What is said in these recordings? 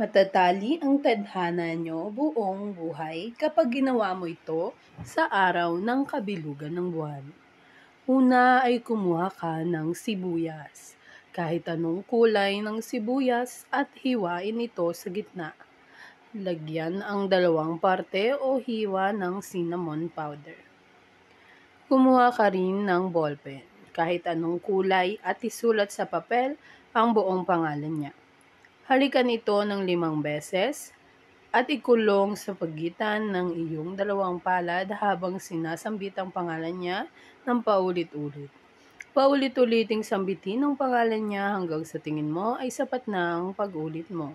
Matatali ang tadhana nyo buong buhay kapag ginawa mo ito sa araw ng kabilugan ng buwan. Una ay kumuha ka ng sibuyas. Kahit anong kulay ng sibuyas at hiwain ito sa gitna. Lagyan ang dalawang parte o hiwa ng cinnamon powder. Kumuha ka rin ng ballpen, kahit anong kulay at isulat sa papel ang buong pangalan niya. Halikan ito ng limang beses at ikulong sa pagitan ng iyong dalawang palad habang sinasambit ang pangalan niya ng paulit-ulit. Paulit-uliting sambitin ang pangalan niya hanggang sa tingin mo ay sapat na ang pag-ulit mo.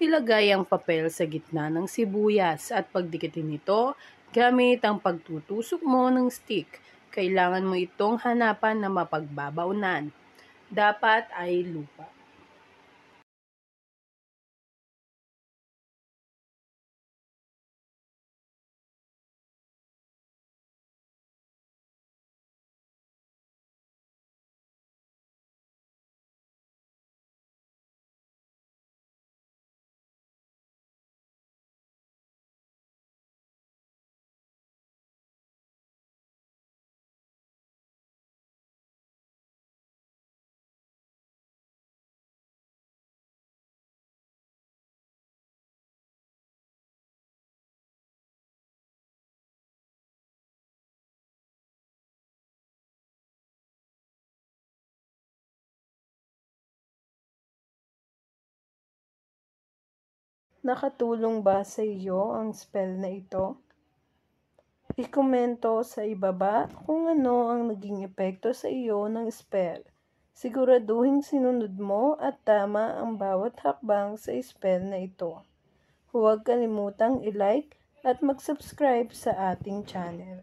Ilagay ang papel sa gitna ng sibuyas at pagdikitin ito gamit ang pagtutusok mo ng stick. Kailangan mo itong hanapan na mapagbabaonan. Dapat ay lupa. Nakatulong ba sa iyo ang spell na ito? Ikomento sa ibaba kung ano ang naging epekto sa iyo ng spell. Siguraduhin sinunod mo at tama ang bawat hakbang sa spell na ito. Huwag kalimutang i-like at mag-subscribe sa ating channel.